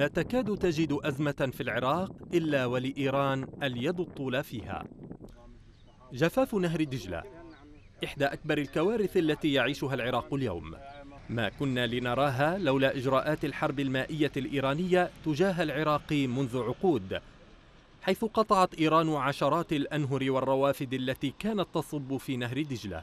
لا تكاد تجد أزمة في العراق إلا ولإيران اليد الطولى فيها جفاف نهر دجلة إحدى أكبر الكوارث التي يعيشها العراق اليوم ما كنا لنراها لولا إجراءات الحرب المائية الإيرانية تجاه العراق منذ عقود حيث قطعت إيران عشرات الأنهر والروافد التي كانت تصب في نهر دجلة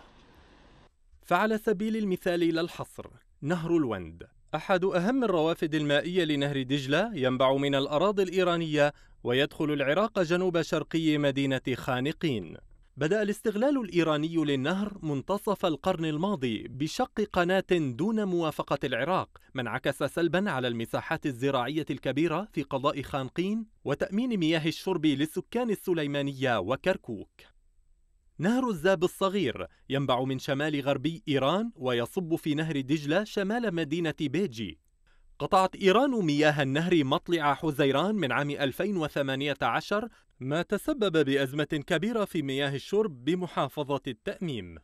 فعلى سبيل المثال لا الحصر نهر الوند أحد أهم الروافد المائية لنهر دجلة ينبع من الأراضي الإيرانية ويدخل العراق جنوب شرقي مدينة خانقين. بدأ الاستغلال الإيراني للنهر منتصف القرن الماضي بشق قناة دون موافقة العراق، ما انعكس سلبا على المساحات الزراعية الكبيرة في قضاء خانقين وتأمين مياه الشرب لسكان السليمانية وكركوك. نهر الزاب الصغير ينبع من شمال غربي إيران ويصب في نهر دجلة شمال مدينة بيجي قطعت إيران مياه النهر مطلع حزيران من عام 2018 ما تسبب بأزمة كبيرة في مياه الشرب بمحافظة التأميم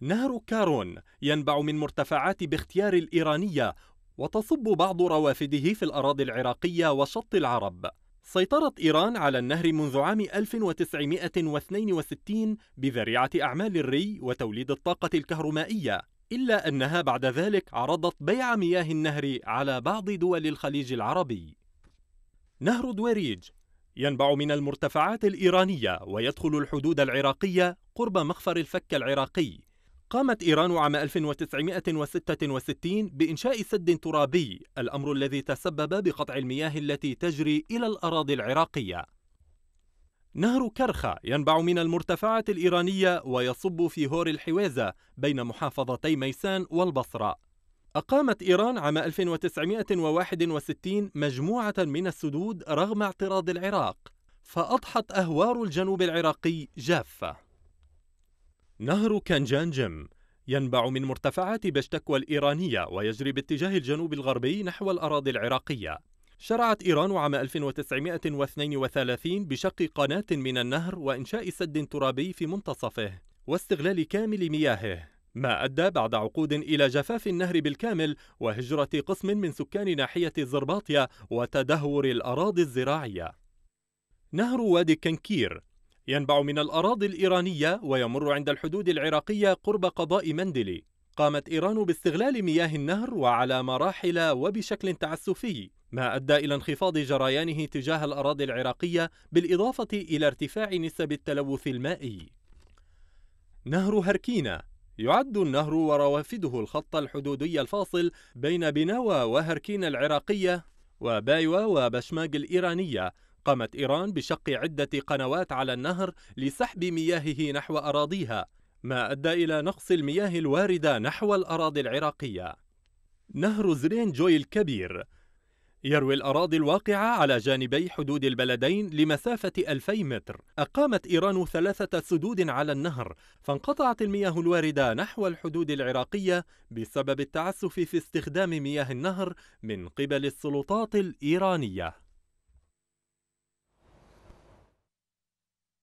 نهر كارون ينبع من مرتفعات باختيار الإيرانية وتصب بعض روافده في الأراضي العراقية وشط العرب سيطرت إيران على النهر منذ عام 1962 بذريعة أعمال الري وتوليد الطاقة الكهرومائية، إلا أنها بعد ذلك عرضت بيع مياه النهر على بعض دول الخليج العربي. نهر دويريج ينبع من المرتفعات الإيرانية ويدخل الحدود العراقية قرب مخفر الفك العراقي، قامت إيران عام 1966 بإنشاء سد ترابي الأمر الذي تسبب بقطع المياه التي تجري إلى الأراضي العراقية نهر كرخة ينبع من المرتفعات الإيرانية ويصب في هور الحويزة بين محافظتي ميسان والبصرة أقامت إيران عام 1961 مجموعة من السدود رغم اعتراض العراق فأضحت أهوار الجنوب العراقي جافة نهر كانجانجم ينبع من مرتفعات بشتكوى الإيرانية ويجري باتجاه الجنوب الغربي نحو الأراضي العراقية شرعت إيران عام 1932 بشق قناة من النهر وإنشاء سد ترابي في منتصفه واستغلال كامل مياهه ما أدى بعد عقود إلى جفاف النهر بالكامل وهجرة قسم من سكان ناحية الزرباطية وتدهور الأراضي الزراعية نهر وادي كنكير ينبع من الأراضي الإيرانية ويمر عند الحدود العراقية قرب قضاء مندلي قامت إيران باستغلال مياه النهر وعلى مراحل وبشكل تعسفي ما أدى إلى انخفاض جريانه تجاه الأراضي العراقية بالإضافة إلى ارتفاع نسب التلوث المائي نهر هركينا يعد النهر وروافده الخط الحدودي الفاصل بين بنوى وهركينا العراقية وبايوا وبشماج الإيرانية قامت إيران بشق عدة قنوات على النهر لسحب مياهه نحو أراضيها ما أدى إلى نقص المياه الواردة نحو الأراضي العراقية نهر زرين جوي الكبير يروي الأراضي الواقعة على جانبي حدود البلدين لمسافة 2000 متر أقامت إيران ثلاثة سدود على النهر فانقطعت المياه الواردة نحو الحدود العراقية بسبب التعسف في استخدام مياه النهر من قبل السلطات الإيرانية